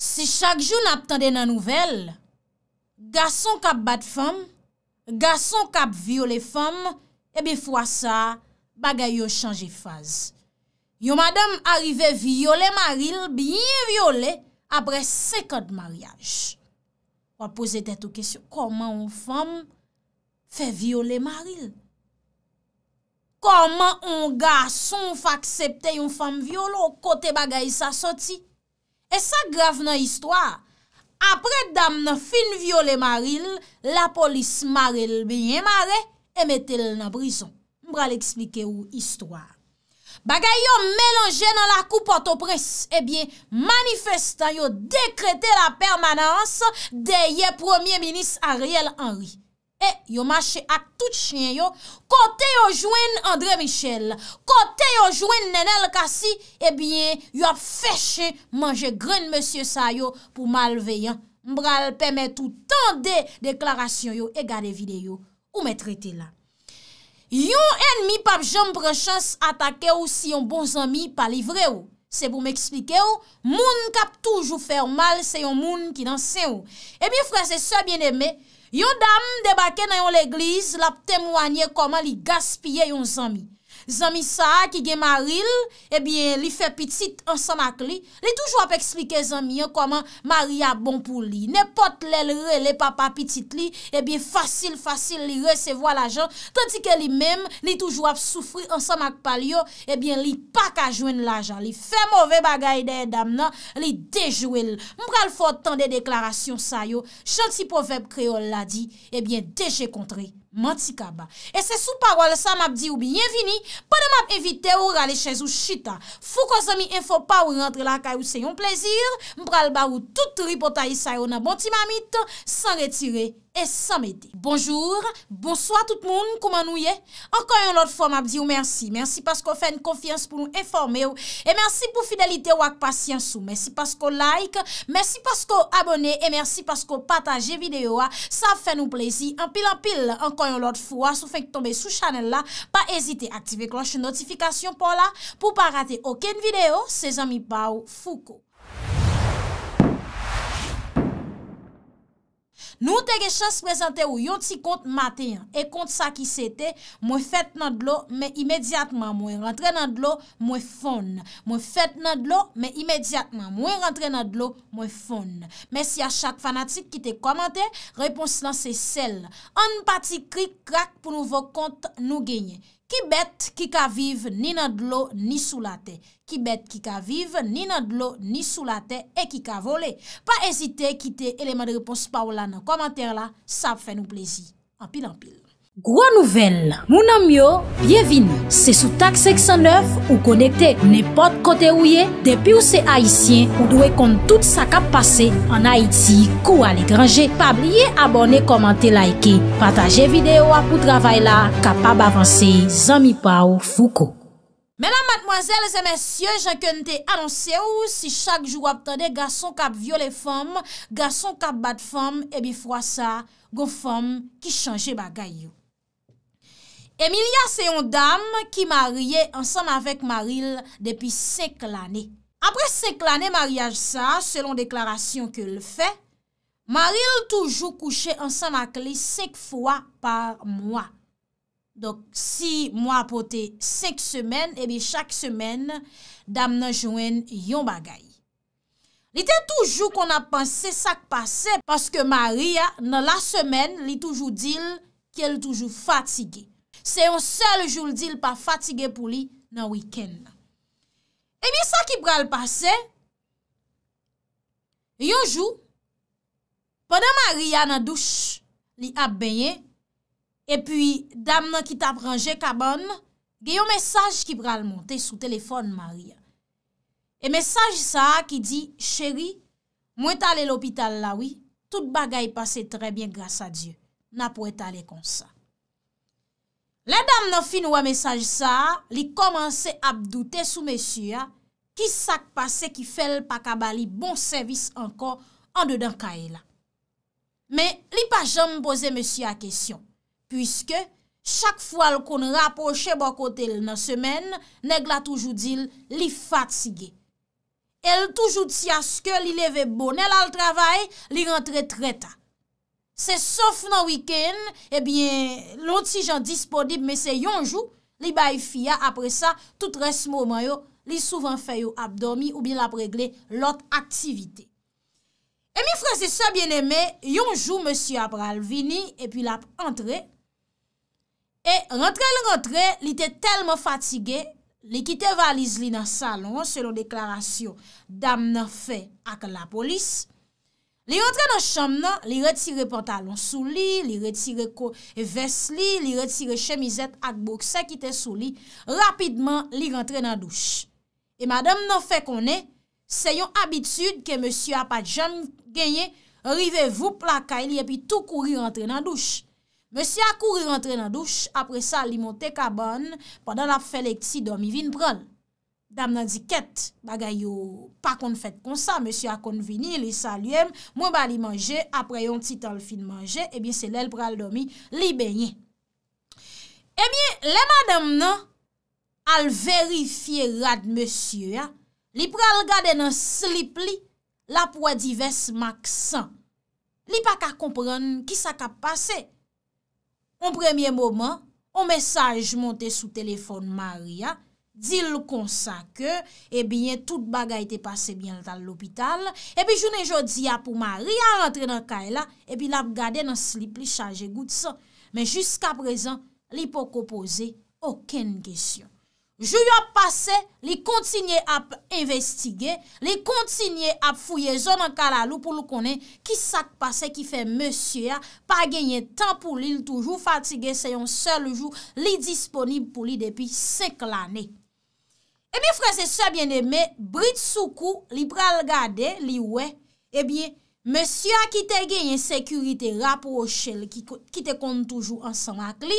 Si chak joun ap tande nan nouvel, gason kap bat fèm, gason kap viole fèm, ebe fwa sa, bagay yo chanje faz. Yo madame arrive viole maril, biye viole apre sekad maryaj. Wap pose tèt ou kesyon, koman ou fèm fè viole maril? Koman ou gason fè aksepte yon fèm viole ou kote bagay sa soti? E sa grav nan istwa, apre dam nan fin viole maril, la polis maril biye mare, e metel nan brison. Mbra li eksplike ou istwa. Bagay yo melange nan la koupote opres, ebyen manifestan yo dekrete la permanans deye premier minis Ariel Henry. e yo mache ak tout chen yo, kote yo jwen André Michel, kote yo jwen Nenel Kassi, e bien yo ap fèche manje gren monsie sa yo pou malveyan. Mbral pèmè toutan de deklarasyon yo e gade videyo ou mè trite la. Yon enmi pap Jean Brechance atake ou si yon bon zami pa livre ou. Se pou mè eksplike ou, moun kap toujou fè ou mal se yon moun ki dansè ou. E bien frère se so bienemè, Yon dam debake nan yon leglis lap temwanye koman li gaspye yon zami. Zanmi sa ki gen maril, ebyen li fe pitit ansanak li. Li toujwa pe eksplike zanmi yo koman mariya bon pou li. Ne pot lel re le papa pitit li, ebyen fasil fasil li resevo la jan. Tanti ke li mem, li toujwa pe soufri ansanak pal yo, ebyen li pa kajwen la jan. Li fe mouve bagay de edam nan, li dejouel. Mpral fote tan de deklarasyon sa yo, chantipoveb kreol la di, ebyen deje kontre. Mati kaba. E se sou parwal sa map di ou biyenvini, padan map evite ou rale chez ou chita. Fou ko zomi enfo pa ou rentre la ka ou se yon plezir, mbral ba ou tout ripotayi sayo na bonti mamit, san retire. E sa me de. Bonjour, bonsoit tout moun, kouman nou ye? Enkoyon lot fwa m ap di ou mersi. Mersi paskou fèn konfians pou nou informe ou. E mersi pou fidelite wak pasyans ou. Mersi paskou like, mersi paskou abone. E mersi paskou pataje videyo a. Sa fè nou plezi. Anpil anpil, ankoyon lot fwa. Sou fèn k tombe sou chanel la. Pa ezite aktive kloche notifikasyon pou la. Pou pa rate oken videyo, se zami pa ou fuko. Nou te ge chans prezante ou yon ti kont maten. E kont sa ki sete, mwen fèt nan dlo, mwen imediatman mwen rentre nan dlo, mwen fon. Mwen fèt nan dlo, mwen imediatman mwen rentre nan dlo, mwen fon. Mè si a chak fanatik ki te komante, repons nan se sel. An pati krik krak pou nou vò kont nou genye. Ki bet ki ka vive, ni nad lo, ni sou la te. Ki bet ki ka vive, ni nad lo, ni sou la te, e ki ka vole. Pa ezite kite eleman de repos pa ou la nan komantèr la, sa fè nou plezi. Anpil anpil. Gwa nouvel, mounan myo, bienvin, se sou tak 609 ou konekte nepot kote ou ye, depi ou se Haitien ou dwe kont tout sa kap pase, an Haiti, kou al e grange, pa blye abone, komante, laike, pataje videyo apou travay la, kap ap avanse, zami pa ou fuko. Menan matmoazel, zemensye, jankyo nte anonse ou, si chak jou wap tande gason kap viole fom, gason kap bat fom, e bi fwa sa, gon fom ki chanje bagay yo. Emilia se yon dam ki marye ansan avek Maril depi sek l ane. Apre sek l ane marye sa, selon deklarasyon ke l fe, Maril toujou kouche ansan akli sek fwa par mwa. Dok si mwa apote sek semen, ebi chak semen dam nan jwen yon bagay. Li te toujou kon apanse sak pase, paske Maril nan la semen li toujou dil ke l toujou fatige. Se yon sel joul di l pa fatige pou li nan wiken nan. E mi sa ki pral pase, yon jou, pwede Maria nan douche li ap beye, e pi dam nan ki ta pranje kaban, ge yon mesaj ki pral monte sou telefon Maria. E mesaj sa ki di, cheri, mwen tale l opital lawi, tout bagay pase tre bien grasa Diyo. Na pou etale konsa. Lè dam nan fin wè mesaj sa, li komanse ap doutè sou mesya ki sak pase ki fèl pa kaba li bon servis anko an dedan ka e la. Me li pa jom pose mesya kesyon, pwiske chak fwa l kon rapoche bokote l nan semen, neg la toujou dil li fatsige. El toujou ti aske li leve bonel al travay, li rentre treta. Se sof nan wiken, ebyen, lont si jan disponib, me se yonjou li bay fiya, apre sa, tout res moman yo, li souvan fè yo ap domi, oubyen ap regle lot aktivite. E mi frase se bieneme, yonjou monsi ap ralvini, epi l ap entre, e rentre l rentre, li te telman fatige, li kite valiz li nan salon, selon deklarasyon dam nan fè ak la polis, Li rentre nan chanm nan, li retire pantalon sou li, li retire ves li, li retire chemizet ak bokse ki te sou li, rapidman li rentre nan douche. E madame nan fe konen, se yon abitude ke monsi apajan genye, rive vou plakay li epi tou kouri rentre nan douche. Monsi akouri rentre nan douche, apre sa li monte kaban, padan ap felek ti domi vin pran. Dam nan di ket bagay yo pa kon fèt kon sa, mesye a kon vini, li salyem, mwen ba li manje, apre yon titan li fin manje, ebyen eh se lèl pral domi li bènyen. Ebyen, eh le madam nan al verifiye rad mesye ya, li pral gade nan slip li la poua di vès maksan. Li pa ka kompran ki sa ka pase. On premye moman, on mesaj monte sou telefon mary ya, Dil konsa ke, e eh bine tout baga ite pase bine tal l'opital, e eh bine jounen jodi apou mary a rentre nan kay eh la, e bine ap gade nan slip li chanje gout sa. Men jiska prezan, li pou kopoze oken gesyon. Jou yon pase, li kontinye ap investigye, li kontinye ap fouye zon nan kalalou pou lukone ki sak pase ki fe monsye ya, pa genye tan pou li l toujou fatige se yon sel jou li disponib pou li depi sekl ane. E eh mi frase sa bende me, Brit Soukou li pral gade li we, e eh bien, monsi a kite genyen sekurite rapoche li ki te kontoujou ansan ak li,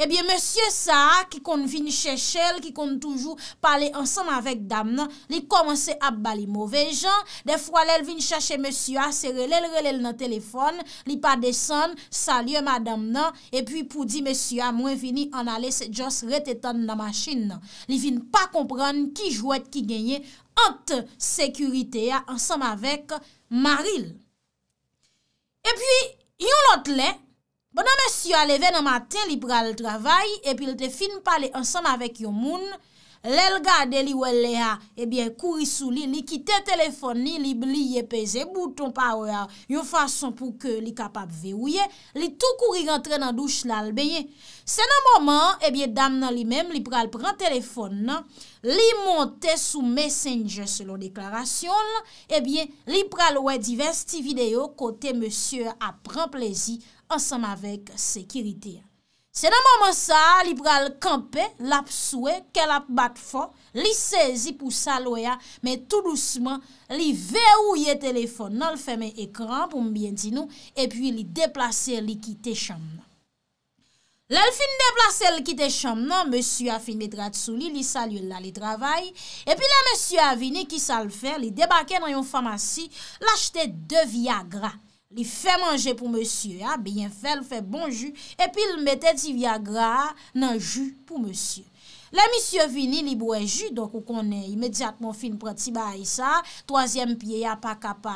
Ebyen, eh Monsie Saha, ki kon vin chè chèl, ki kon toujou pale ansan avèk dam nan, li komanse ap bali mowè jan, defwa lèl vin chè chè Monsie A, se relèl relèl nan telefon, li pa desan, salye madam nan, e pwi pou di Monsie A, mwen vini an alè se jòs ret etan nan masjin nan. Li vin pa kompran ki jwèt ki genye, ant sekurite ya ansan avèk Maril. E pwi, yon lot lè, Bonan mèsyo, alè ven an maten, li pral travay, epil te fin pale ansanm avèk yon moun, lèl gade li wèl lèha, ebyen eh kouri sou li, li kite telefon, li li ye peze bouton pa wè, yon fason pou ke li kapap veouye, li tou kouri rentre nan douche lalbeye. Sen an moman, ebyen eh dam nan li mèm, li pral pran telefon nan, li monte sou messenger selon deklarasyon, ebyen eh li pral wè divers ti video kote mèsyo ap pran plezi ansanm avèk sekiritè. Se nan mòman sa, li pral kampe, lap souè, kel ap bat fò, li sezi pou saloya, men tout lousman, li veouye telefon nan l'fèmè ekran, pou mbien di nou, e pwi li deplase li kite chanm nan. Le l fin deplase li kite chanm nan, mèsyou a fin bedrat sou li, li salye la li travay, e pwi la mèsyou a vini ki sal fè, li debake nan yon famasy, l achete devya gra. li fè manje pou monsye, a, biyen fè, li fè bon ju, epi li mette di viagra nan ju pou monsye. Le monsye vini, li bouen ju, donkou konen imedjatman fin prati ba a yisa, toazyem piye ya pa kapa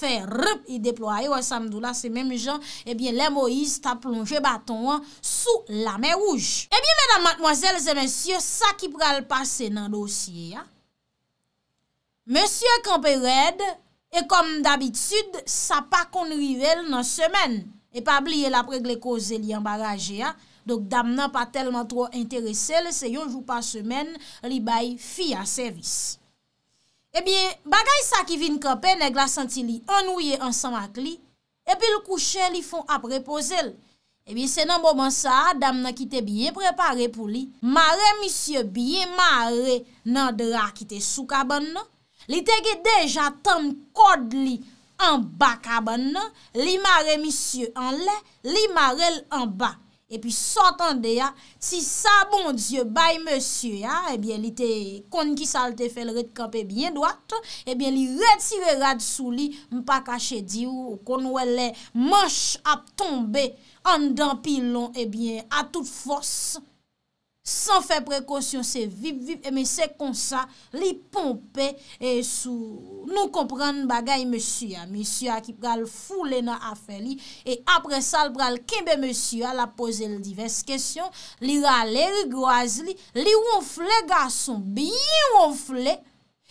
fè rup, li deploaye, wè samdou la, se mèm jan, ebyen eh le Moïse ta plonje baton sou la mè rouj. Ebyen, mèdame, mòzèl, zè monsye, sa ki pral pase nan dosye, a, monsye Kamperede, E kom d'abitud, sa pa konrivel nan semen. E pa bli el apre gle koze li yon baraje a. Dok dam nan pa telman tro interese le se yon jou pa semen li bay fi a servis. E eh biye, bagay sa ki vin kope neg la santi li anouye ansan ak li. E pi l kouche li fon apre pose el. E biye, se nan bo man sa, dam nan ki te biye prepare pou li. Ma re misye biye, ma re nan dra ki te soukaban nan. Li teke deja tem kod li an baka ban nan, li mare misye an le, li mare l an ba. E pi sotan de ya, si sa bon die baye monsye ya, e bien li te kon ki salte fel ret kap e bien doat, e bien li retire rad sou li mpa kache di ou kon wè le manche ap tombe an dan pilon e bien a tout fos. San fe prekosyon se vip vip. Eme se konsa li pompe. E eh, sou nou kompran bagay monsu ya. Monsu ya ki pral foule na afe li. E apre sal pral kimbe monsu ya. La pose l divers kesyon. Li rale rigouaz li. Li wonfle gason. Bi wonfle.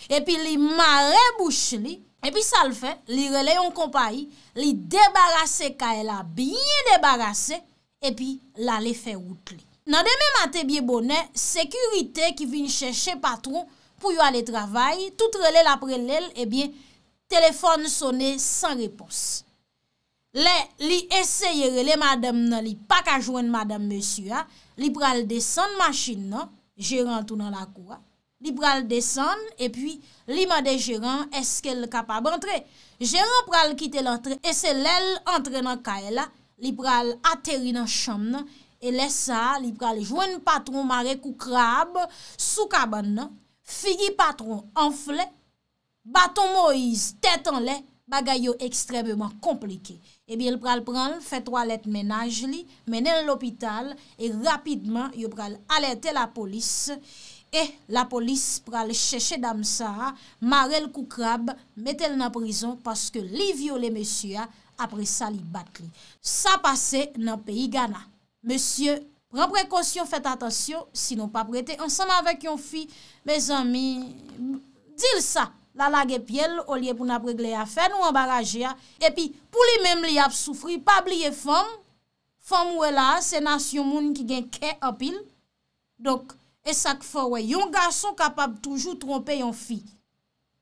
E pi li mare bouch li. E pi sal fe. Li rele yon kompai. Li debarase ka. E la bi debarase. E pi la le fe wout li. Nan deme matè biye bonè, sekurite ki vin chèche patrou pou yo alè travay, tout relèl aprelèl, ebyen, telefon sonè san repos. Lè, li esèyere, lè madame nan, li paka jwen madame mèsywa, li pral desan machin nan, jèran tou nan la kouwa, li pral desan, epwi, li madè jèran, eske l kapa bantre. Jèran pral kite l antre, esè lèl antre nan kaè la, li pral atèri nan chanm nan, E lesa li pral jwen patron mare koukrab, soukaban nan, figi patron anfle, baton moiz, tetan le, bagay yo ekstremement komplike. E bi el pral pral fet walet menaj li, menen l'opital, e rapidman yo pral alerte la polis, e la polis pral cheshe dam sa, mare koukrab, metel nan prizon, paske li viole mesya apre sa li bat li. Sa pase nan peyi Ghana. Monsye, pren prekosyon, fet atasyon, sinon pa prete. Ansama vek yon fi, me zanmi, dil sa. La lage pyele, olye pou nabregle a fe, nou embaraje a. Epi, pou li mem li ap soufri, pa bliye fom. Fom ouela, se nas yon moun ki gen ke apil. Dok, esak fo wey, yon gason kapab toujou trompe yon fi.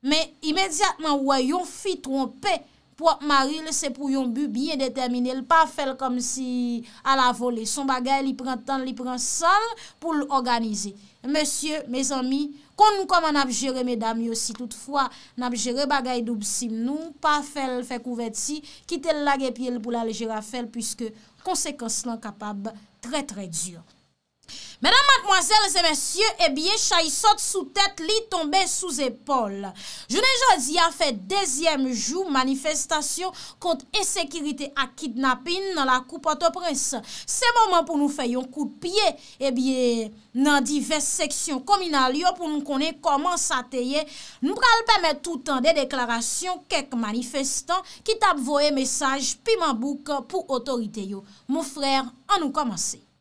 Me, imediatman wey, yon fi trompe. Pwa maril se pou yon bu biye determine, l pa fel kom si al avole. Son bagay li pren tan, li pren san pou l organize. Monsye, mez ami, kon nou koman apjere medami osi. Toutfwa, napjere bagay dup si nou, pa fel fe kouvet si, kite l lage pie l pou la leje rafel, pwiske konsekons lan kapab tre tre djur. Madame, mademoiselles et messieurs, eh bien, chahi saute sous tête, lit tombe sous épaule. Je ne jase y a fait deuxième jour manifestation contre insécurité et kidnapping dans la coupe entre princes. C'est moment pour nous faire un coup de pied eh bien, dans diverses sections communales pour nous connaître comment s'atteyer. Nous prallons pas mettre tout temps des déclarations, quelques manifestants qui tapent vos messages puis m'en boucle pour autorité. Mon frère, on nous commencez.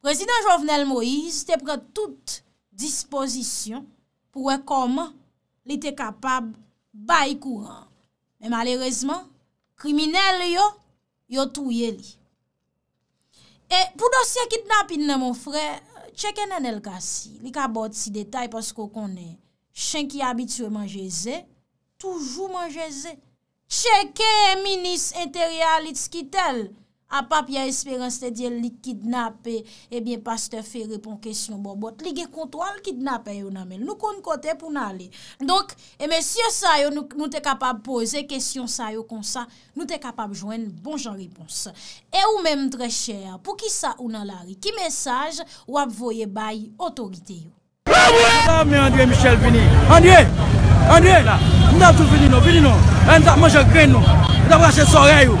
Prezident Jovenel Moïse te pre tout disposition pou rekom li te kapab bayi kouran. Men malerezman, krimine li yo, yo touye non, li. E pou dosye kitnapin nan mon fre, cheke nan el kasi. Li kabot si detay pasko konen. Shen ki abitue manjeze, toujou manjeze. Cheke, minis interior li tskitel. A pap ya esperans te diye lik kidnap e bien pas te fe repon kesyon bon bot. Lige kontwal kidnap e yo nan men. Nou kon kote pou nan ale. Donk, e men si yo sa yo nou te kapab pose kesyon sa yo kon sa, nou te kapab jwen bon jan repons. E ou men mdre chè, pou ki sa ou nan lari, ki mesaj wap voye bay otorite yo. Mè André Michel vini. André, André la. Mè nan tou vini nou, vini nou. Mè nan mwen jè gren nou. Mè nan mwen jè sorè yo.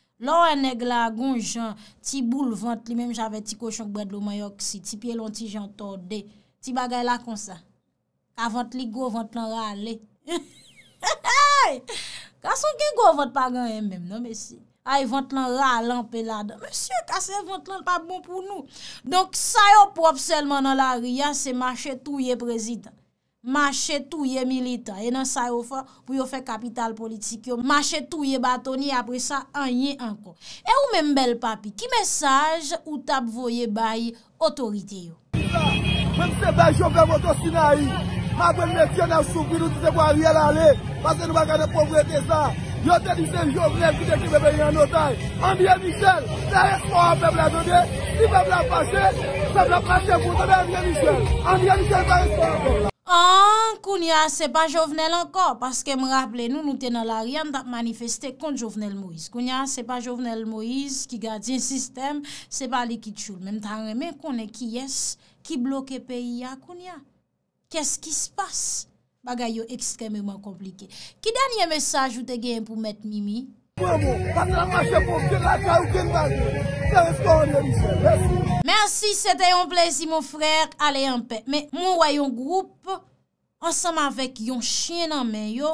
Lo ene glagon jan, ti boul vant li, menm jave ti koshonk bed lo mayok si, ti pie lon ti jan torde, ti bagay la kon sa. A vant li, go vant lan rale. Kason gen go vant pa gan em menm, no mesi? A yi e vant lan rale anpe lada. Mesi, kasen vant lan pa bon pou nou. Donk sa yo prop selman nan la ria, se mache tou ye prezident. Mache touye milita, enan sa yo fa pou yo fe kapital politik yo. Mache touye batoni, apre sa, anye anko. E ou men bel papi, ki mesaj ou tab voye bayi otorite yo? Men se bayi jokre voto sinayi, akwen metye nan soubidou ti se wali el ale, pase nou wakane pou vwete sa. Yo te disen jokre, pide ki bebe yon notay. Anye Michel, te respon anpeble adebe, si bebe la fache, sebe la fache kouten anye Michel. Anye Michel, te respon anpeble. Ha, Kounia, se pa Jovenel ankor, paske m raple nou nou ten ala ryan tak manifeste kont Jovenel Moïse. Kounia, se pa Jovenel Moïse, ki gadi yon sistem, se pa li ki tchoul. Mem tan reme konen ki yes, ki bloke peyi ya, Kounia. Kes ki spas? Bagay yo ekstrem yon man komplike. Ki danyen mesaj ou te gen pou met Mimi? Mwen mwen, kat la masye pou se la ka ou ken danye. Mersi, se de yon plezi moun frèr, ale yon pe. Men, moun wè yon groupe, ansanm avèk yon chen nan men yo,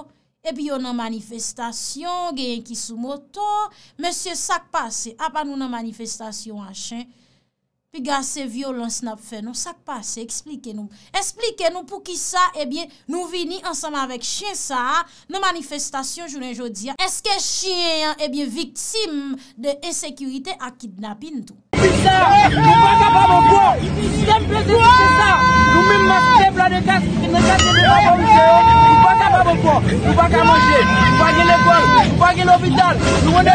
epi yon nan manifestasyon, gen yon ki sou moton, monsye sak pase, apan nou nan manifestasyon an chen, Piga se vyo lons nap fe nou sak pase Eksplike nou Eksplike nou pou ki sa Nou vini ansama vek chien sa Nan manifestasyon jounen joudia Eske chien ebyen viktim De esekurite akidnapin tou Eksplike nou Eksplike nou Eksplike nou Eksplike nou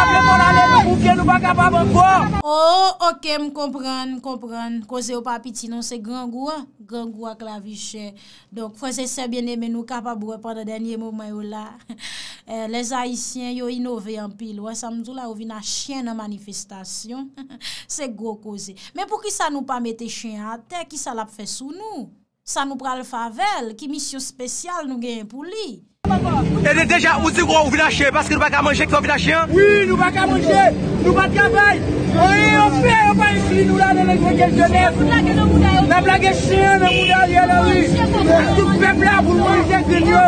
Eksplike nou Ouke nou pa kapab anko? Ou, ouke, oh, m kompran, m kompran. Koze ou pa pitinan, se gangou an, gangou ak la vi chè. Donk, fwese se biene men nou kapab ou pande denye mouman ou la. Les haïsyen yo inove anpil. Ouè, samdou la ouvi nan chè nan manifestasyon. Se go koze. Men pou ki sa nou pa mette chè an a te, ki sa la pfe sou nou? Sa mou pral favel ki misyon spesyal nou genye pou li. E de deja ou si gro ou vina chen, paske nou baka manje ki son vina chen? Oui, nou baka manje, nou baka vay. Oye, ope, ope, yon li nou la nan ekveke jenese. Nan blage chen, nan blage yon la li. Sou pepla pou manje ki lyo.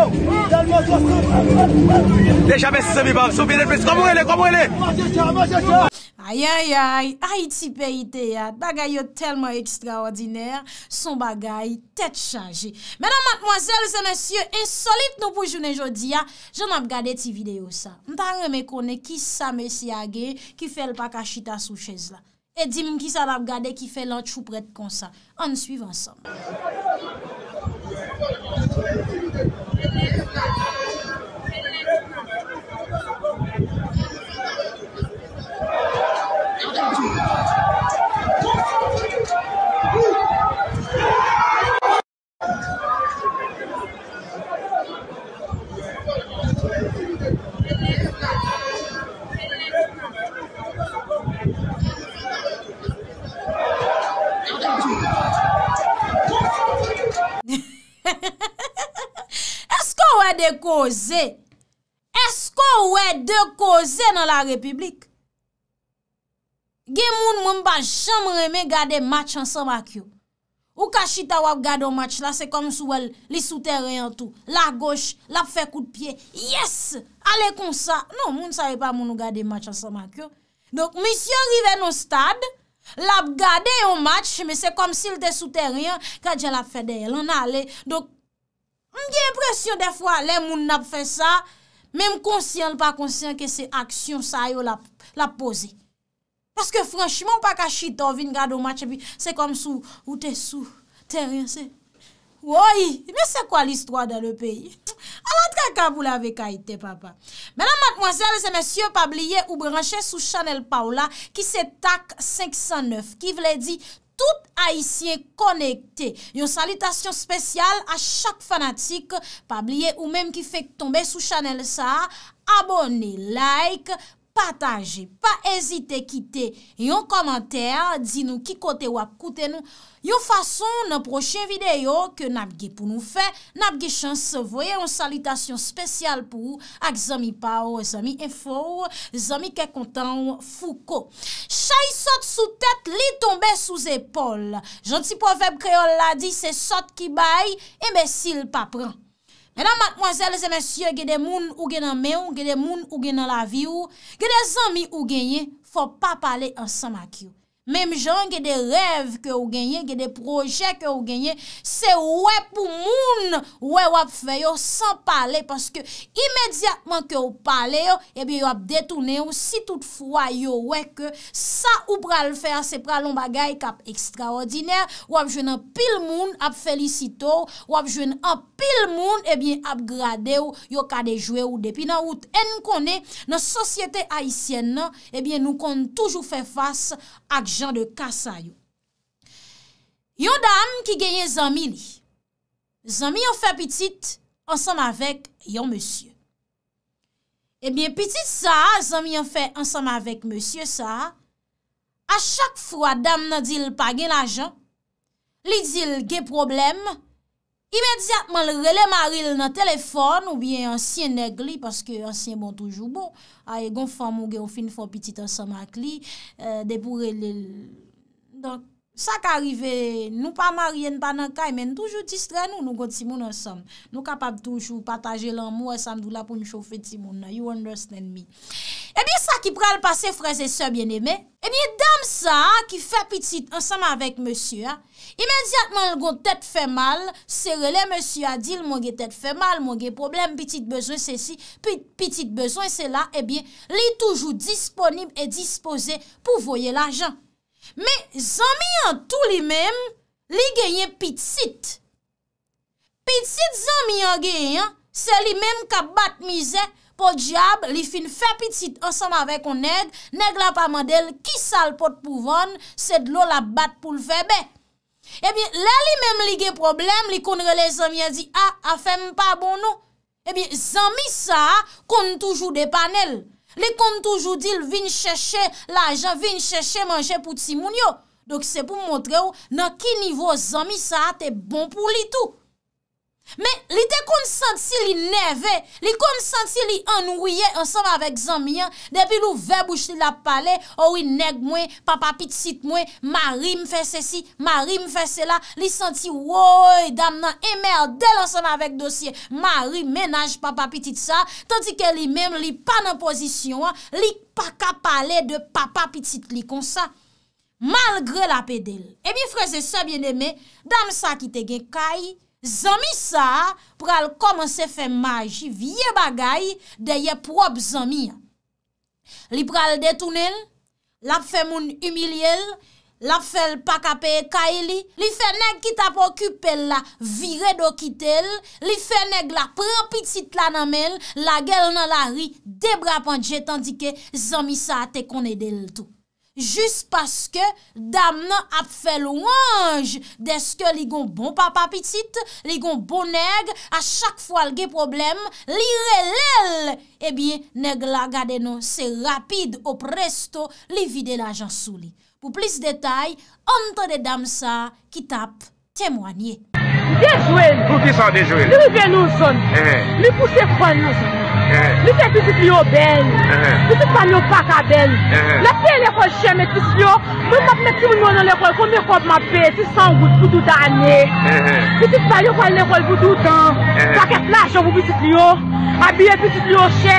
Deja besi se mi bav, sou vina chen, kou mwen le, kou mwen le. Monsen chan, monsen chan. Ayayay, ay ti pe ite ya, bagay yo telman ekstraordiner, son bagay, tet chanje. Menan matmoazel, se nensye, en solit nou pou jounen jodi ya, joun ap gade ti video sa. Mta reme kone ki sa mesi age, ki fel pak a chita sou chez la. E dim ki sa ap gade ki fel lant chou pret kon sa. An suiv ansam. Mta reme kone ki sa mesi age, ki fel pak a chita sou chez la. Wou! Wou! Wou! So, Abbassa! Mwish! Mwish! Eskò ouè de koze nan la republik! Gen moun mwen pa chanm reme gade match an sa makyo. Ou ka chita wap gade an match la, se kom sou el li souteryen an tou. La goch, lap fe kou de pie. Yes! Ale kon sa. Non, moun sa ve pa moun nou gade match an sa makyo. Donk, mwen si yon riven an stad, lap gade an match, me se kom si lte souteryen, kajen lap fe deyel. On ale, donk, mwen diye impresyon defwa, le moun nap fe sa, men m konsyen lpa konsyen ke se aksyon sa yo la posey. Paske franschman ou pa ka chitou, vin gade ou matche pi, se kom sou, ou te sou, te rien se. Woy, me se kwa l'histoire da le peyi? Alat kaka pou la vek a ite, papa. Menan matmwansel, se mensyon pabliye ou branche sou Chanel Paula ki se tak 509. Ki vle di, tout haisyen konekte. Yon salitation spesyal a chak fanatik, pabliye ou menm ki fek tombe sou Chanel sa. Abone, like. Patanje, pa ezite kite yon komantè, di nou ki kote wak kote nou. Yon fason nan proche videyo ke nabge pou nou fe, nabge chan se voye yon salutasyon spesyal pou ak zami pa ou, zami efo ou, zami ke kontan ou fou ko. Chay sot sou tèt, li tombe sou zepol. Janti profèb kreol la di se sot ki baye, e me sil pa pran. E nan matmoazèles e mèsyè gède moun ou gè nan mè ou, gède moun ou gè nan la vi ou, gède zanmi ou gènyè, fò pa pale ansama ki ou. Mem jan, ge de rev ke ou genye, ge de proje ke ou genye, se ouwe pou moun ouwe wap feyo san pale, paske imediatman ke ou pale yo, ebi wap detounen yo, si tout fwa yo weke, sa oubra l'fer, se pralon bagay kap ekstraordinèr, wap jwen an pil moun ap felisito, wap jwen an pil moun, ebi ap grade yo, yo kadejwe yo, depi nan wout en konen, nan sosyete Haitienne, ebi nou konen toujou fe fase ak Jan de kasa yo. Yon dam ki genyen zami li. Zami yon fe pitit, ansanm avèk yon monsye. Ebyen eh pitit sa, zami yon fe ansanm avèk monsye sa, a chak fwa dam nan dil pagen la jan, li dil gen probleme, Imediatman rele maril nan telefon ou biye ansyen neg li, paske ansyen bon toujou bo, ae ah, gon fwa mou ge ou fin fwa pitit ansan mak li, euh, debou rele. Donk, sa ka rive nou pa maril nan panakay, men toujou distre nou nou gote si moun ansan. Nou kapab toujou pataje lan mou, a samdou la pou nou chowfe ti moun. You understand me. Ebyen eh sa ki pral pase frez e so bien eme, ebyen dam sa ki fe pitit ansan ma vek monsi, a, imediatman l go tèt fè mal, sè relè monsi a dil, mongè tèt fè mal, mongè problem, pitit bezon sè si, pitit bezon sè la, ebyen li toujou disponib e dispose pou voye l ajan. Me zanmi an tou li mèm, li genyen pitit. Pitit zanmi an genyen, se li mèm ka bat mize, po diab, li fin fè pitit ansam avè kon neg, neg la pa mandel, ki sal pot pou von, se dlo la bat pou l fè bè. Ebyen eh la li menm li gen problem li kon rele zami a di a a fem pa bon nou Ebyen eh zami sa kon toujou depan el Li kon toujou dil vin cheshe la jan vin cheshe manje pou ti moun yo Dok se pou montre ou nan ki nivou zami sa te bon pou li tou Men, li de kon santi li neve, li kon santi li anouye ansanm avek zanmian, depi lou veb ou chli la pale, ou i neg mwen, papa pitit mwen, mari mwen fese si, mari mwen fese la, li santi woy, dam nan, emel del ansanm avek dosye, mari menaj papa pitit sa, tanti ke li menm li panan pozisyon, li pa ka pale de papa pitit li konsa, malgre la pe del. Ebi freze se bieneme, dam sa ki te gen kai, Zanmi sa pral komanse fe maji vie bagay deye prob zanmi an. Li pral detounen, la fe moun umilien, la fe l pakapen kae li, li fe neg ki tapokupel la vire do kitel, li fe neg la pranpitit lanamen, la gel nan la ri debrapan dje tandike zanmi sa te konen del tout. Jus paske dam ap fe louange deske li gon bon papa pitit, li gon bon neg, a chak fwa lge problem, li re lel, ebi neg la gade nou. Se rapide ou presto li vide la jansou li. Pou plis detay, antre de dam sa ki tap temwanye. Dejouel. Fou ki sa dejouel. Li pou se fwa nou son. Li pou se fwa nou son. Eh. Li se fisit li yo ben Fisit eh. eh. pa yo pak aden La fye lèkòl che met fisit yo Mwen ap met ti moun wè nan lèkòl Kon lèkòl map pe, ti san wout foudou ta ane Fisit pa yo wòl lèkòl foudou ta Pak e flas yo wou fisit li yo Abye fisit li yo che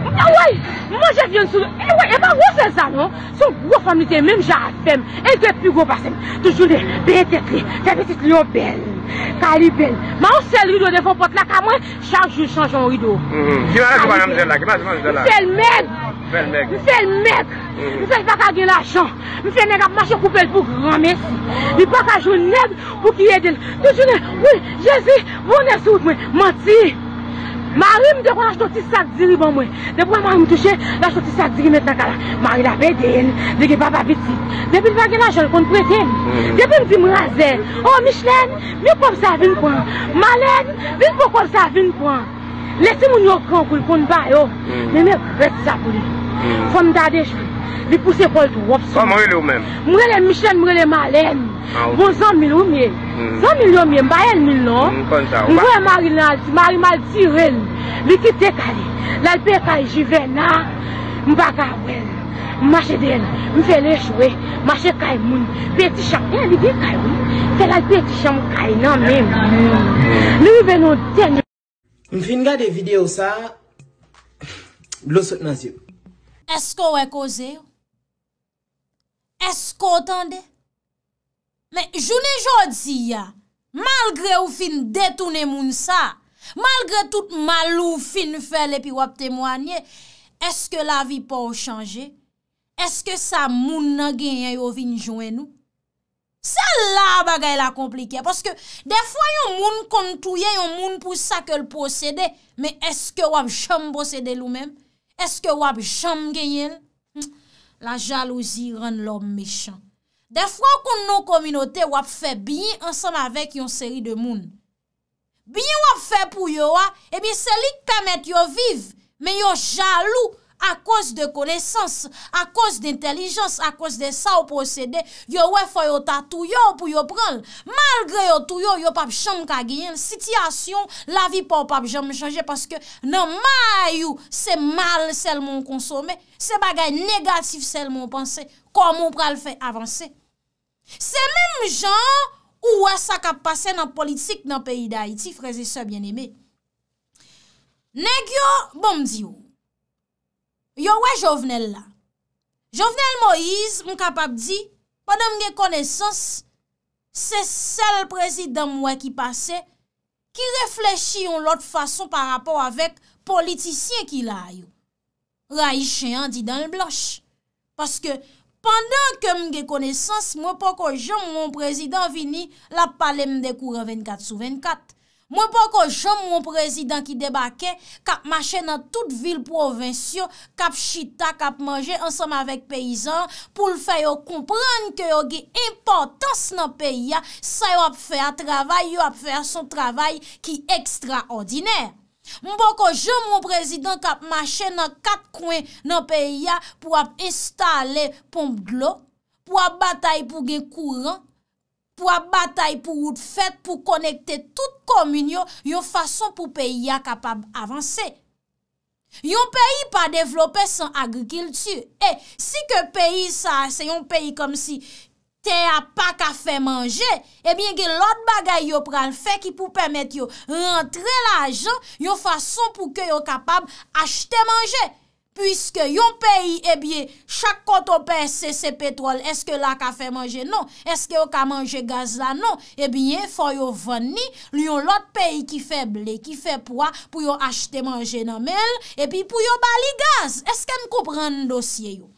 Ya woy, manje vyon sou, e woy, e pa wou se zanon, son gwo famlite menm jara fem, e lte ppi gwo pasen, toujou le, beye tetri, febe titlion bel, kari bel, ma ou sel rido devon pot la, ka mwen, chanjou, chanjou an rido. Mwen se l meg, mwen se l meg, mwen se l baka gen l ajan, mwen se l neg ap mache koupel pou gran mesi, li baka joun neb pou ki edel, toujou le, wou, jezi, wou nesout mwen, manti. Mari mi dekwa la chotis sak ziri bon mwen. De pou an mari mi touche, la chotis sak ziri met la kala. Mari la pe del, de ge baba biti. De bi vage la jol kon preten. Mm. De bi m zi m raze. Oh Michelin, mi pou sa vin kwan. Malen, mi pou kon sa vin kwan. Lesi moun yo kran kwen kon bayo. Mm. Me me ret sa pou li. Mm. Fon m dadè chou. Vi puse kolt wop so Mwen rele mi chen mwen rele malen Bo zanmil ou men Zanmil hmm. ou men bayen mil non hmm, Mwen vwe mari nal ti Mari mal ti ren Vi kite kale Lalpe kaye jive nan Mwen baka wè Mwen mwache den Mwen fène chouè Mwache kaye moun Peti chan e, hmm. Mwen fin gade videyo sa Glos wot nasi w Esko wè koze yo? Esko otande? Mè, jounè jò di ya, malgre ou fin detounè moun sa, malgre tout malou fin fèle pi wèb temwanyè, eske la vi pou chanje? Eske sa moun nan genye yo vin jounè nou? Sa la bagay la komplike, poske de fwa yon moun kontouye, yon moun pou sa ke l'posede, mè eske wèb chanm posede lou mèm? Eske wap chanm genyen? Hm? La jalouzi ren lom mechan. Defwa kon nou kominote wap fe biye ansan avek yon seri de moun. Biyye wap fe pou yo wap, ebi selik kamet yo viv, men yo jalou. a kos de konesans, a kos de intelijans, a kos de sa ou posede, yo wè fò yo tatou yo pou yo pranl. Malgré yo tou yo, yo pap chanm kageyen, sityasyon la vi pa w pap jom chanje paske nan ma ayou se mal sel moun konsome, se bagay negatif sel moun panse, kom moun pranl fè avanse. Se mèm jan ou wè sa kap pase nan politik nan peyi da Haiti, freze se bien eme. Negyo bom diyo, Yo wè Jovenel la, Jovenel Moïse mwen kapap di, pandan mwen gen konesans, se sel prezidant mwen ki pase, ki reflechi yon lot fason par rapport avèk politisyen ki la ayon. Raïche yon di dan l bloch. Paske pandan ke mwen gen konesans, mwen poko jom mwen prezidant vini, la pale mwen dekou re 24 sou 24. Mwen pou kon jom mwen prezidant ki debake, kap mache nan tout vil provinsyon, kap chita, kap manje ansam avek peyizan pou l feyo kompran ke yo ge importans nan peyi ya, sa yo ap feya travay, yo ap feya son travay ki ekstraordiner. Mwen pou kon jom mwen prezidant kap mache nan kat kwen nan peyi ya pou ap installe pomp glop, pou ap batay pou ge kouran. Pwa batay pou wout fèt pou konekte tout kominyon yon fason pou peyi ya kapab avanse. Yon peyi pa devlope san agrikiltu. E, si ke peyi sa, se yon peyi kom si te apak a fè manje, e bie gen lot bagay yo pran fè ki pou pèmèt yo rentre la jan yon fason pou ke yo kapab achte manje. Pwiske yon peyi, ebye, eh chak koto pese se petrol, eske la ka fe manje non, eske non. eh yo ka manje gaz la non, ebye, foy yo venni, lyon lot peyi ki feble, ki fe pwa, pou yo achete manje nanmel, epi pou yo bali gaz. Eske m ko pran dosye yo?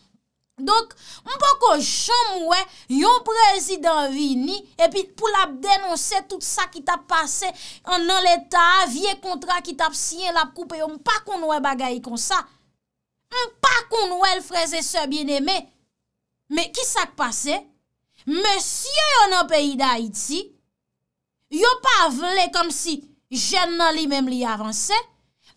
Donk, m poko jom wè, yon prezident vini, epi pou la denonse tout sa ki tap pase anan leta, vie kontra ki tap syen la pou peyo, m pa kon wè bagay kon sa. an pa kon nou el freze se bien eme, me ki sa k pase, monsye yon an peyi da iti, yon pa vle kom si jen nan li mem li avanse,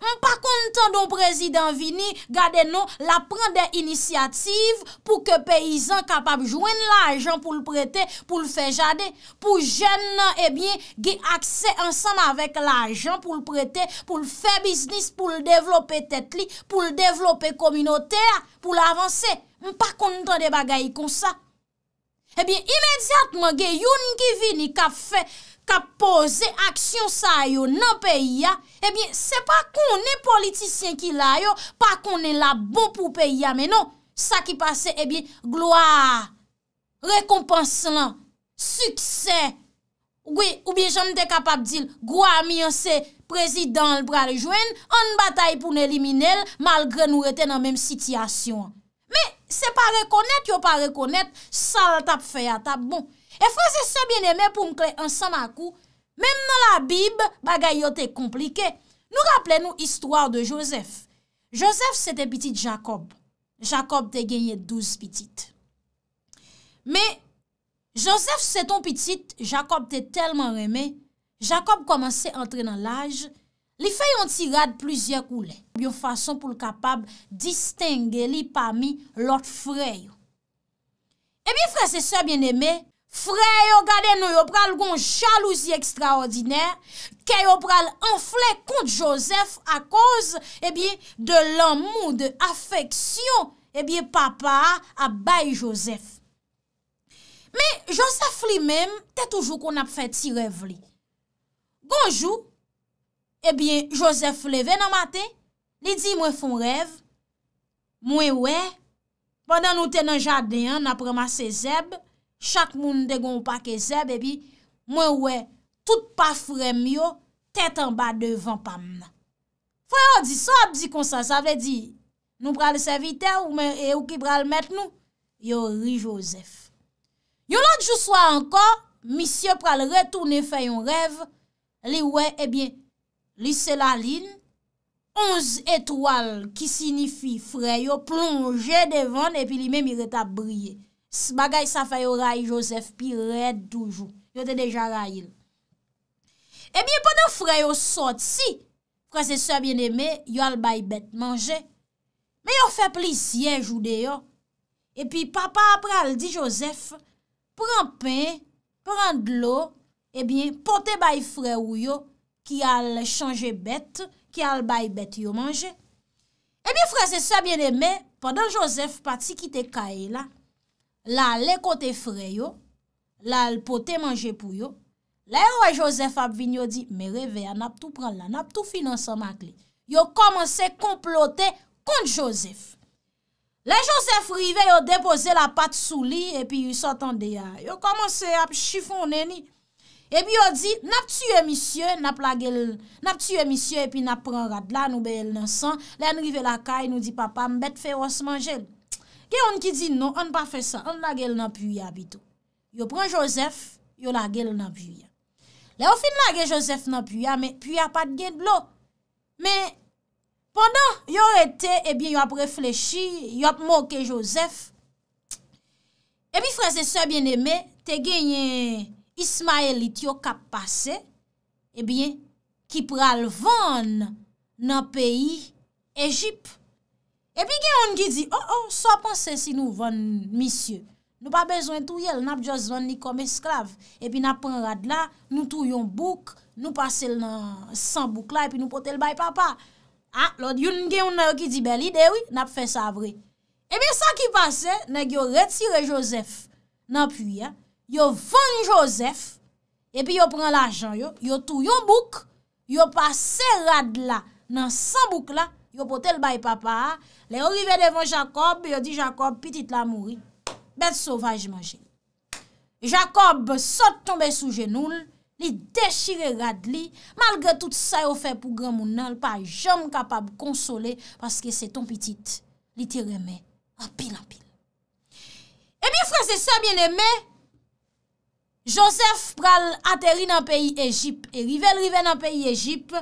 M pa kontan do prezident vini gade nou la pren de inisiyative pou ke peyizan kapap jwen la ajan pou l prete, pou l fe jade. Pou jen nan, ebyen, eh ge akse ansan avèk la ajan pou l prete, pou l fe biznis, pou l devlope tetli, pou l devlope kominotea, pou l avanse. M pa kontan de bagay kon sa. Ebyen, eh imediatman, ge youn ki vini kap fe... ka pose aksyon sa yo nan peyi ya, ebyen, eh se pa konen politisyen ki la yo, pa konen la bo pou peyi ya, menon, sa ki pase, ebyen, eh gloa, rekompanslan, suksen, oubyen, jom de kapap dil, gloa miyon se prezidant albra lejwen, an batay pou ne elimine el, malgre nou reten an menm sityasyon. Men, se pa rekonnet, yo pa rekonnet, sa la tap feya tap, bon, E franse sebyen eme pou mkle ansan makou, menm nan la bib bagay yo te komplike, nou rapple nou istwar de Josef. Josef se te pitit Jacob, Jacob te genye douz pitit. Men, Josef se ton pitit, Jacob te telman reme, Jacob komanse entre nan laj, li feyon ti rad plizye koule, biyon fason pou l kapab distenge li pami lot freyo. E eh mi franse sebyen eme, Frè yo gade nou yo pral goun chalouzi ekstraordinèr, ke yo pral anfle kont Joseph a koz, ebyen, eh de l'amou de afeksyon, ebyen, eh papa a bay Joseph. Me, Joseph li mèm, te toujou kon ap fè ti rev li. Gonjou, ebyen, eh Joseph leve nan matè, li di mwen fon rev, mwen wè, pandan nou te nan jadeyan, napreman se zeb, chak moun degon pa kesè, bebi, mwen wè, tout pa frem yo, tèt an ba devan pam nan. Fè yo di so, di konsens, sa vè di, nou pral se vitè e ou ki pral met nou, yo ri Josef. Yo lòk jouswa ankon, misye pral retourne fè yon rev, li wè, ebyen, li sè la lin, onz etwal ki sinifi fre, yo plonje devan epi li mè mi retabriye. Bagay sa fay yo ray Josef pi red doujou Yo te deja rayil E eh bie pwede fre yo sot si Fransesor mwen eme Yo al bay bet manje Me yo fe plis yej ou de yo E eh pi papa apre al di Josef Pren pen, pren dlo E bie pote bay fre ou yo Ki al chanje bet Ki al bay bet yo manje E eh bie fransesor mwen eme Pwede Josef pati kite ka e la La le kote fre yo, la le pote manje pou yo, la yo wè e Joseph ap vin yo di, me revè an ap tou pran la, an ap tou finanse an mak li. Yo komanse komplote kont Joseph. La Joseph rive yo depose la pat sou li, epi yu sotan de ya, yo komanse ap chifon neni. Epi yo di, nap tue misye, nap tue misye epi nap pran rad la nou beye lansan, la nou rive la ka, nou di papa mbet feros manje l. Ke yon ki di nou, an pa fè sa, an la gel nan pyuya bitou. Yo pran Josef, yo la gel nan pyuya. Le ou fin la gel Josef nan pyuya, men pyuya pat gen blo. Men, pondan yo rete, ebyen eh yo ap reflechi, yo ap mok ke Josef. Ebyen fran se se bien eme, te genye Ismael it yo kap pase, ebyen, eh ki pralvan nan peyi Ejip. Epi gen yon ki di, oh oh, sa panse si nou van misye. Nou pa bezwen tou yel, nap jazvan ni kom esklave. Epi nap pan rad la, nou tou yon bouk, nou pase l nan san bouk la, epi nou pote l bay papa. Ha, lòd, yon gen yon na yo ki di bel ide, wè, nap fè sa vre. Epi sa ki pase, nek yo retire Josef nan puyè, yo van Josef, epi yo pran l ajan yo, yo tou yon bouk, yo pase rad la nan san bouk la, yo potel bay papa, le yo rive devan Jacob, yo di Jacob, pitit la mouri, bete sovaj manje. Jacob sot tombe sou jenoul, li dechire rad li, malgre tout sa yo fe pou gran mounan, pa jom kapab konsole, paske se ton pitit, li tireme, apil apil. E eh mi frase sa bieneme, Joseph pral ateri nan peyi Ejip, e rivel rivel nan peyi Ejip,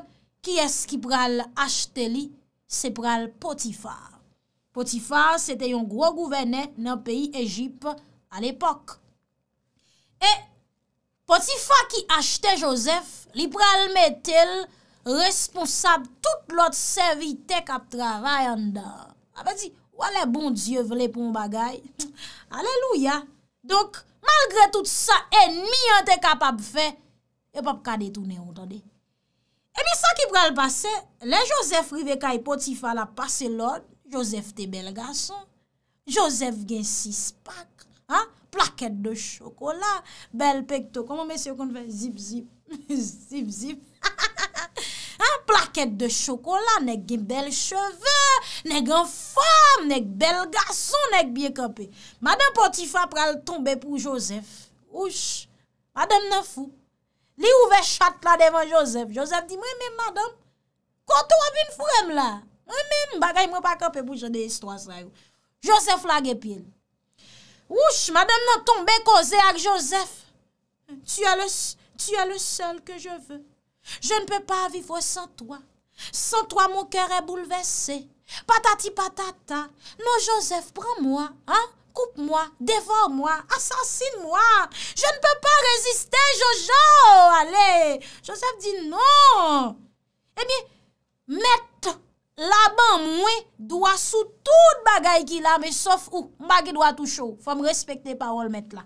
ki eski pral achte li, se pral potifa potifa se te yon gro gouverne nan peyi egypt al epok e potifa ki achte josef li pral metel responsab tout lot servite kap travay an da apati ah, wale bon die vle pou m bagay aleluya donk malgre tout sa enmi an te kapab fe epop ka detounen an tode E mi sa ki pral base, le Josef Riveka e Potifa la pase lor, Josef te bel gason, Josef gen sis pak, plaket de chokola, bel pekto, koman mese yo kon fè, zip zip, zip zip, plaket de chokola, nek gen bel cheve, nek gen fom, nek bel gason, nek biye kapè. Madame Potifa pral tombe pou Josef, ouch, madame nan foup, Li ouve chat la devan Josef. Josef di mwen mwen madame. Koto avin fwem la. Mwen mwen bagay mwen bakan pe boujou de histwa sa yo. Josef la gepil. Wouche madame nan tombe koze ak Josef. Tu ya le seul ke je ve. Je ne pe pa vivou san to. San to a moun kere boulevesse. Patati patata. Non Josef pran mwen. Ha? Koupe mwa, devore mwa, asansine mwa. Je n'pe pa reziste Jojo, ale. Jozef di, non. Ebi, mette laban mwen, dowa sou tout bagay ki la, me sof ou bagay dowa tou chou. Fwa mw respekte parol mette la.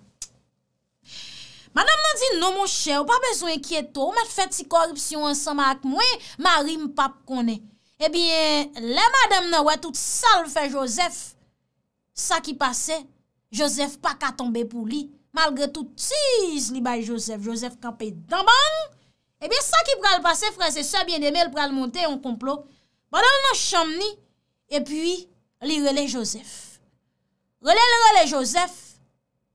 Madame nan di, non mwen chè, w pa bezwen kieto, w mwen fè ti korupsyon ansama ak mwen, mwa rim pap konen. Ebi, le madame nan wè tout salve fè Jozef, Sa ki pase, Jozef pa ka tombe pou li, malgre tout, tis li bay Jozef. Jozef kampe damban, ebi eh sa ki pral pase, fran, se sa bien emel pral monte yon komplot, banan yon chanm ni, epi li rele Jozef. Rele li rele Jozef,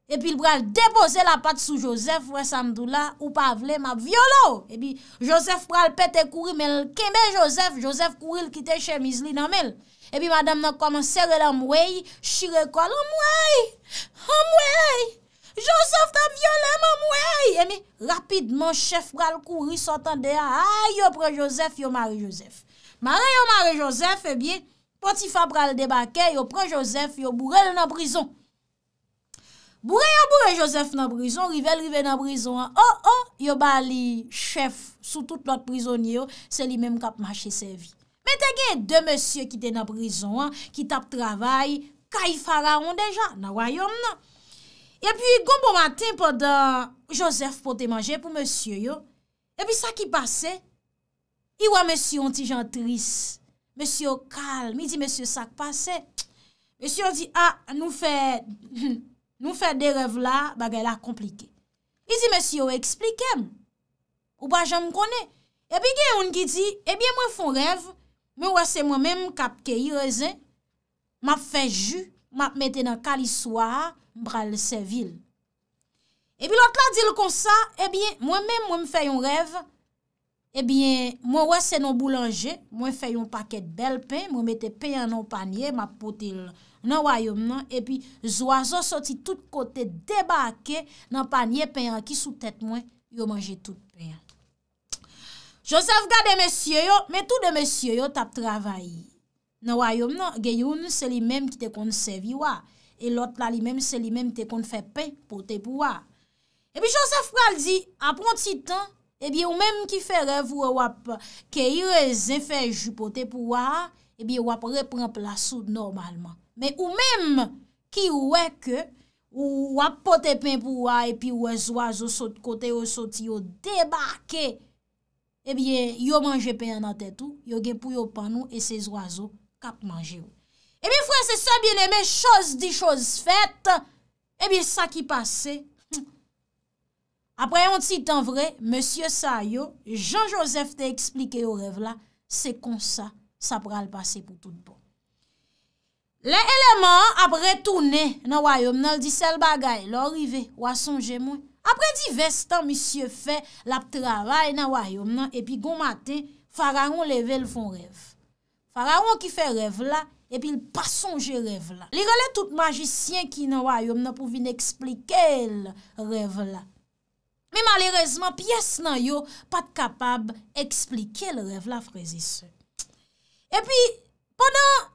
epi l pral depose la pat sou Jozef, fran, samdou la, ou pa avle ma violon. Ebi Jozef pral pete kouri, men l keme Jozef, Jozef kouri l kite chemiz li nan men l. Epi madame nan koman sere la mwey, shire kol, mwey, mwey, Joseph dan vyolem, mwey. Emi, rapidman, chef bral kouri, sotan de a, yo pre Joseph, yo mari Joseph. Mari yo mari Joseph, ebi, eh poti fa bral debake, yo pre Joseph, yo bourre le nan brison. Bourre yo bourre Joseph nan brison, rivel rivel nan brison, oh, oh, yo bali chef sou tout lot prizonye yo, se li menm kap mache se vi. Men non? bon, bon te gen yon de monsye ki ten ap rizon an, ki tap travay, ka yon fara an deja, nan wanyon nan. E pi, gom pou matin pou da Josef pou te manje pou monsye yo, e pi sa ki pase, i wwa monsye yon ti jan tris, monsye yo kalm, i di monsye sa ki pase, monsye yo di, a, nou fe, nou fe de rev la, bagay la komplike. I di eh monsye yo eksplikem, ou ba jan mkone, e pi gen yon ki di, e biye mwen fon rev, Mwen wese mwen men m kapke y rezen, m ap fe ju, m ap mette nan kaliswa, m bral se vil. Epi lot la dil kon sa, epi mwen men m fè yon rev, epi mwen wese nan boulanger, mwen fè yon paket bel pen, mwen mette pen yon panye, m ap potil nan wayo man, epi zo azo soti tout kote debake nan panye pen yon ki sou tet mwen yo manje tout. Josef ga de mesye yo, men tou de mesye yo tap travay. Nan wayom nan, geyoun se li menm ki te kont sevi wak, e lot la li menm se li menm te kont fe pen pote pou wak. E bi josef pral di, a pronti tan, e bi ou menm ki fe rev wap ke yu e zin fe ju pote pou wak, e bi wap repren plasou normalman. Men ou menm ki wè ke, wap pote pen pou wak, e pi wè zwa zo sot kote, wè sot yo debake wak, Ebyen, yo manje pen nan tetou, yo gepou yo panou, e se zo azo kap manje ou. Ebyen, fwese sa bine me, chos di chos fet, ebyen sa ki pase. Apre yon titan vre, Monsie Sa yo, Jean-Joseph te eksplike yo rev la, se kon sa, sa pral pase pou tout bon. Le eleman apre tou ne, nan wayom, nan di sel bagay, lor rive, wason jemou, Apre di vestan, misye fe, lap travay nan wayom nan, epi gomate, fararon leve l fon rev. Fararon ki fe rev la, epi l pasonje rev la. Li rele tout majisyen ki nan wayom nan pouvi n'explike l rev la. Me malerezman, piyes nan yo, pat kapab explike l rev la, frezi se. Epi, podan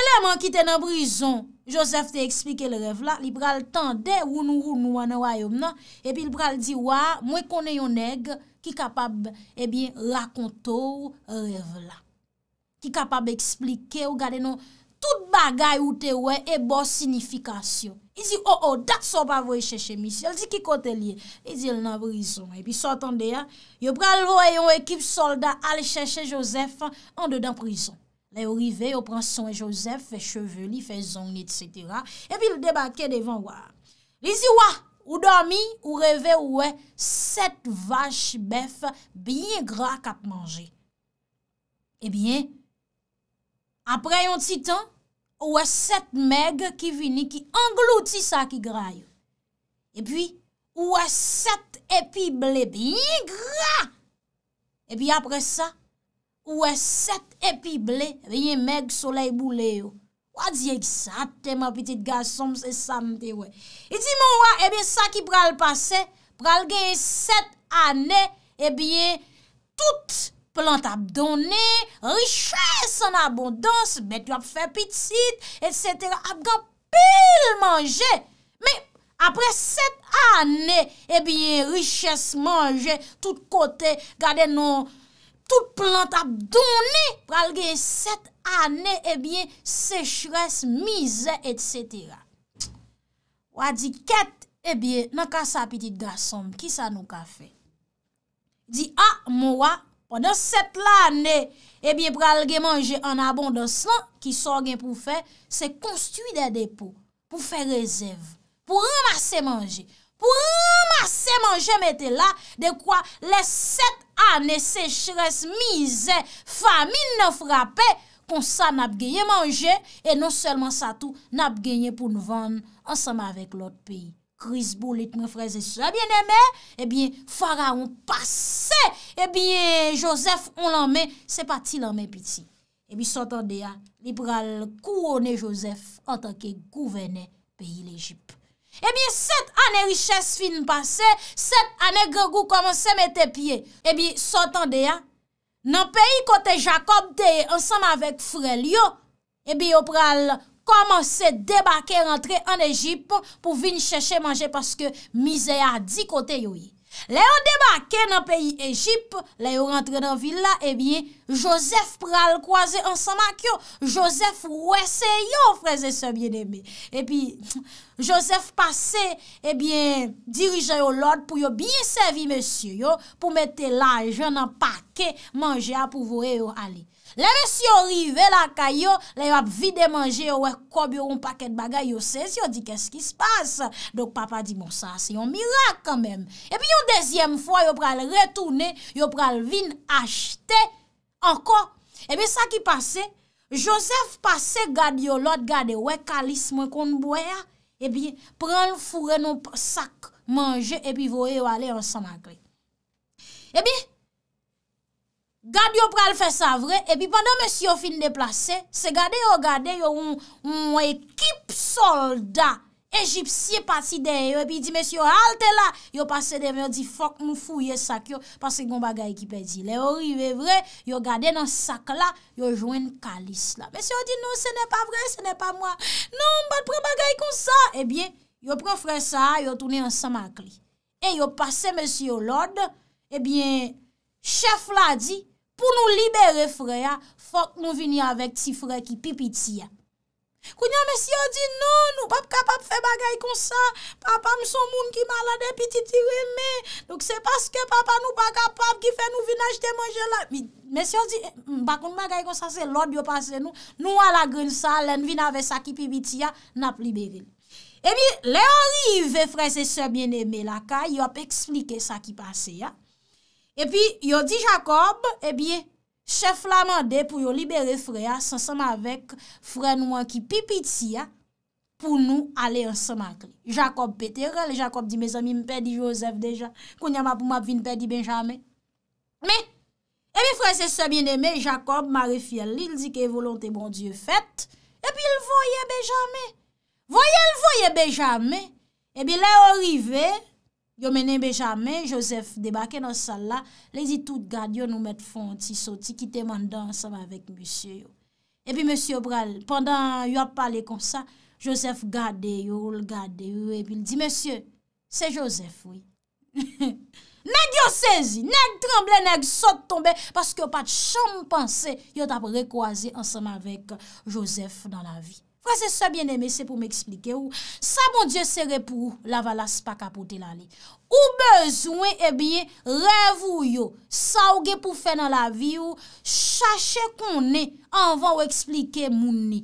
eleman ki te nan brison, Joseph te eksplike le rev la. Li pral tande, woun woun woun wou ane wanyom nan. Epi li pral di wa, mwen kone yon neg ki kapab, ebyen, eh lakonto rev la. Ki kapab eksplike, wou gade nou, tout bagay ou te wè ebo signifikasyon. I zi, o oh, o, oh, dat so ba vwe cheche misi. El zi ki kote liye? El zi, el nan prizon. Epi so tande ya, yo pral vwe yon ekip solda ale cheche Joseph ane dan prizon. Lè ou rive, ou pran son josef, fè cheve li, fè zong li, etc. Epi lè debake devan wè. Lè zi wè, ou dormi, ou reve wè, set vache bef, biye gra kap manje. Epi yè, apre yon titan, wè set meg ki vini, ki anglouti sa ki gra yon. Epi wè, ou wè set epi ble, biye gra. Epi apre sa, Ouwe, set epi ble, veye meg solei boule yo. Ouwa, diye gisa, te ma pitit gasom se samte, ouwe. E di moun wwa, ebyen eh sa ki pral pase, pral geye set ane, ebyen, eh tout plant ap done, riches an abondans, bet yo ap fe pitit, et cetera, ap gan pil manje. Me, apre set ane, ebyen, eh riches manje, tout kote, gade nou, tout plant ap donè, pral gen set anè, ebyen, eh sechres, mize, et cetera. Ou a di ket, ebyen, eh nan ka sa apitit drasom, ki sa nou ka fe? Di, a, ah, mou a, pendant set l'anè, ebyen, eh pral gen manje an abondansan, ki so gen pou fe, se konstu de depo, pou fe rezèv, pou ramase manje, pou ramase manje, metè la, de kwa, le set Ane sechres mize, famine frapè, kon sa nap genye manje, e non selman sa tou nap genye pou nou vande ansama avèk lòt peyi. Kris bolit mè freze, si sa bè nè mè, e eh bè Faraon passe, e eh bè Joseph on l'anmè, se pati l'anmè piti. E bè sotan de ya, li pral kouwone Joseph an tanke gouvenè peyi l'Egypte. Ebi, eh set ane riches fin pase, set ane gregou komanse mette pie, ebi, eh sotan deya, nan peyi kote Jacob deye ansanm avek frel yo, ebi, yo pral komanse debake rentre an Egypt pou vin cheshe manje paske mizeya di kote yo yi. Lè yon debake nan peyi Ejip, lè yon rentre nan villa, eh josef pral kwaze ansan mak yon, josef wese yon freze se bieneme. E pi josef pase eh dirije yon lod pou yon biye servi mesye yon pou mete laj yon nan pake manje apouvore yon ali. Le mè si yo rive la kayo, le yo ap vide manje, yo wè kob yon paket bagay, yo sez, yo di kèsk ki spas. Dok papa di, mò sa, se yon mirak kanmèm. E pi yon dezyem fò, yo pral retourne, yo pral vin achte, anko. E bi sa ki pase, Joseph pase, gade yon lot, gade wè kalis mwen konn bwe ya, e bi pral fure nou sak manje, e bi vò yon ale yon san magre. E bi, Gade yo pral fè sa vre, epi pandan mèsy yo fin deplase, se gade yo gade, yo ou ekip soldat, egipsye pati deyo, epi di mèsy yo halte la, yo pase de vre, yo di fok nou fou ye sak yo, pasi kon bagay ki pedi. Le orive vre, yo gade nan sak la, yo jwen kalis la. Mèsy yo di nou, se nè pa vre, se nè pa mwa. Non, bat pran bagay kon sa, epi yo pran fren sa, yo touni ansan makli. E yo pase mèsy yo lorde, epi chef la di, pou nou libere fre ya, fok nou vini avèk si fre ki pipiti ya. Kou nya mè si yo di, nou, nou, pap kapap fè bagay kon sa, papam son moun ki malade pi titireme, nouk se paske papa nou pa kapap ki fè nou vin ajte manje la. Mè si yo di, bakoun bagay kon sa se lòd yo pase nou, nou wala gren sa, lèn vin avè sa ki pipiti ya, nap libere. Ebi, le orive fre se sè bieneme la, ka yop eksplike sa ki pase ya. E pi yon di Jacob, e biye, se flamande pou yon libere freya, se seman vek, fre nou an ki pipiti ya, pou nou ale yon seman kli. Jacob pete re, le Jacob di me zami, mpe di Joseph deja, kounyama pou mpe vi mpe di Benjamin. Me, e biye fre se semen de me, Jacob mare fiel li, li di ki e volonte bon die fete, e pi l voye Benjamin. Voye eh l voye Benjamin. E biye le orivey, Yo menenbe jame, Joseph debake nan sal la, lezi tout gade, yo nou met fon ti soti, kite mandan ansame avèk monsye yo. Epi monsye Obral, pandan yo ap pale konsa, Joseph gade yo, l'gade yo, epi l'di, monsye, se Joseph wè. Nèk yo sezi, nèk tremble, nèk sot tombe, paske pat chanm panse, yo tap rekoaze ansame avèk Joseph nan la vi. Kwa se sebyen eme se pou m eksplike ou, sa moun dje sere pou la valas pa kapote la li. Ou bezwen ebiye revou yo, sa ou gen pou fe nan la vi ou, chache kon ne, an van ou eksplike moun ni.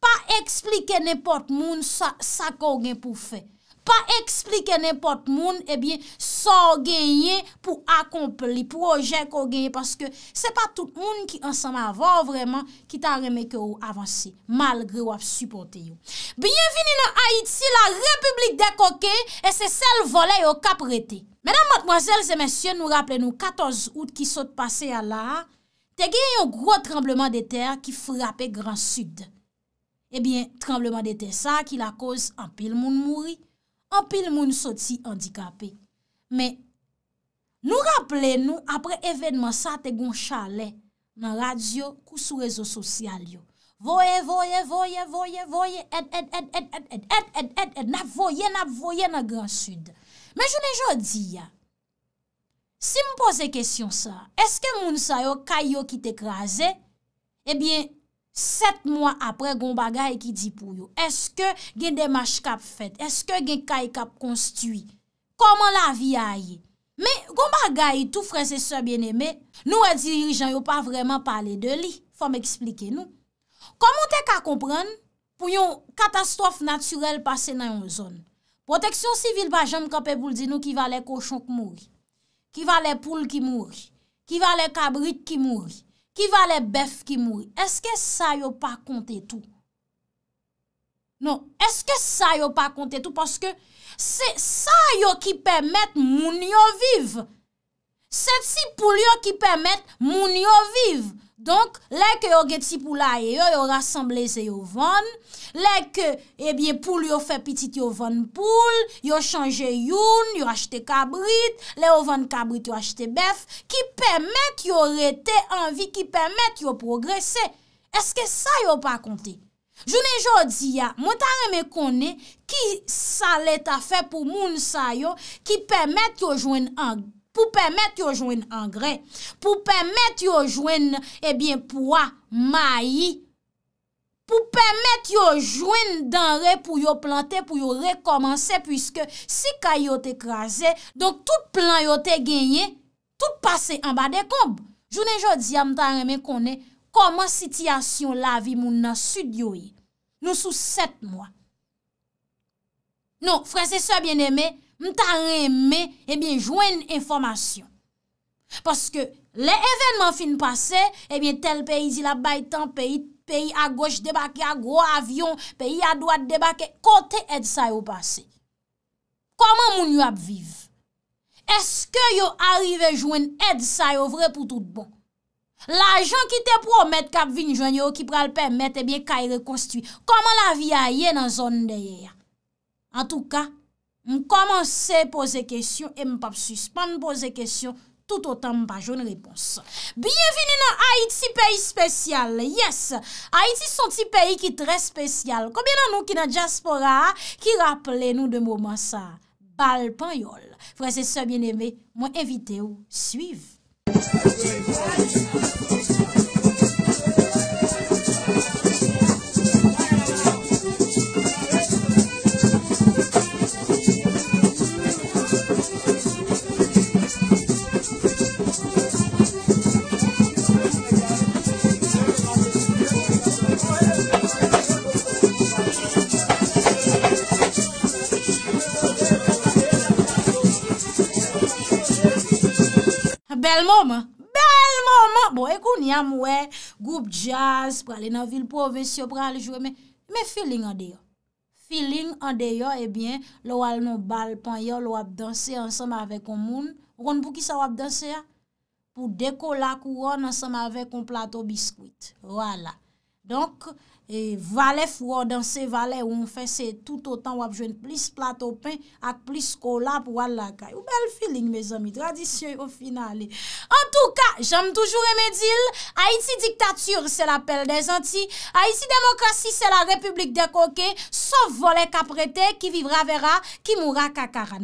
Pa eksplike nepot moun sa ko gen pou fe. pa eksplike nepot moun, ebyen, eh sa ou genye pou akomple li proje kou genye, paske se pa tout moun ki ansama avan vreman, ki ta reme ke ou avanse, malgre wap supote yo. Bienveni nan Haïti, la republik de Koke, e se sel vole yo kap rete. Mèdam matmoazèl, se mèsyen nou rappele nou, 14 out ki sote pase ya la, te genye yon gro trembleman de ter ki frape Gran Sud. Ebyen, trembleman de ter sa, ki la koz anpil moun mouri, Anpil moun soti andikapè. Men, nou rappele nou apre evènman sa te goun chale nan radyo kousou rezo sosyal yo. Voye, voye, voye, voye, voye, et, et, et, et, et, et, et, et, et, et, et, et, et, et, et, et. Nap voye, nap voye nan Grand Sud. Men, jounen joun di ya. Si mou pose kesyon sa, eske moun sa yo kayo ki te kaze? Ebyen, moun sa yo kayo ki te kaze. 7 mwa apre Gomba Gaye ki di pou yo, eske gen demache kap fet, eske gen kaye kap konstiwi, koman la vi a ye? Me Gomba Gaye tou frese se bieneme, nou e dirijan yo pa vreman pale de li, fòm eksplike nou. Koman te ka kompran pou yon katastrof naturel pase nan yon zon? Proteksyon sivil pa jem kap e bouldi nou ki va le koshonk mouri, ki va le poul ki mouri, ki va le kabrit ki mouri. Ki va le bef ki moui. Eske sa yo pa konte tou? Non, eske sa yo pa konte tou? Parce que se sa yo ki permette moun yo vive. Sed si poulyo ki pemet moun yo vive. Donk, leke yo geti poula yo, yo rassembleze yo von. Leke, ebyen poulyo fe pitit yo von poule, yo chanje youn, yo achete kabrit, le yo von kabrit yo achete bef. Ki pemet yo rete anvi, ki pemet yo progresse. Eske sa yo pa konte? Jounen jo diya, mwen tare me kone ki sa leta fe pou moun sa yo ki pemet yo jwen anvi. pou pèmèt yo jwen angrè, pou pèmèt yo jwen ebyen eh pouwa mayi, pou pèmèt yo jwen danre pou yo plante, pou yo rekomansè, pwiske si kaya yo te krasè, donk tout plan yo te genye, tout pase anba de kob. Jounen jodi, amta remè konè, koman sityasyon la vi moun nan sud yo yi? Nou sou set mwa. Nou, franse se bienemè, Mta reme, ebyen, eh jwen informasyon. Paske, le evenman fin pase, ebyen, eh tel peyi zila baytan, peyi a goch debake, a gro avyon, peyi a doat debake, kote edsa yo pase. Koman moun yo apvive? Eske yo arrive jwen edsa yo vre pou tout bon? La jan ki te promet, kap vin jwen yo ki pral pemet, ebyen, eh kay rekonstuit. Koman la vi a ye nan zon de ye ya? An tou ka, M'komanse pose kesyon E m'pap suspan pose kesyon Tout o tan m'pajon repons Bienveni nan Haiti, peyi spesyal Yes, Haiti son ti peyi ki tre spesyal Kobyen nan nou ki nan diaspora Ki rappele nou de mouman sa Balpanyol Frase se bieneme, mwen evite ou suiv mouman, bel mouman, bo ekou ni amwe, goup jazz prale nan vil pove syo prale jwe me, me feeling an deyo feeling an deyo ebyen eh lou al nou balpan yo lou apdansye ansam ave kon moun, roun pou ki sa wapdansye ya, pou dekola kou roun ansam ave kon plato biskwit wala, donk E vale fwo dan se vale ou mwen fese tout o tan wap jwen plis plato pen ak plis kolap wala kay. Ou bel feeling, me zami, tradisyon yo finali. En tou ka, jom toujou remedil, Haiti diktature se la pelle de zanti, Haiti demokrasi se la republik de koke, sof vole kaprete ki vivra vera, ki moura kakarana.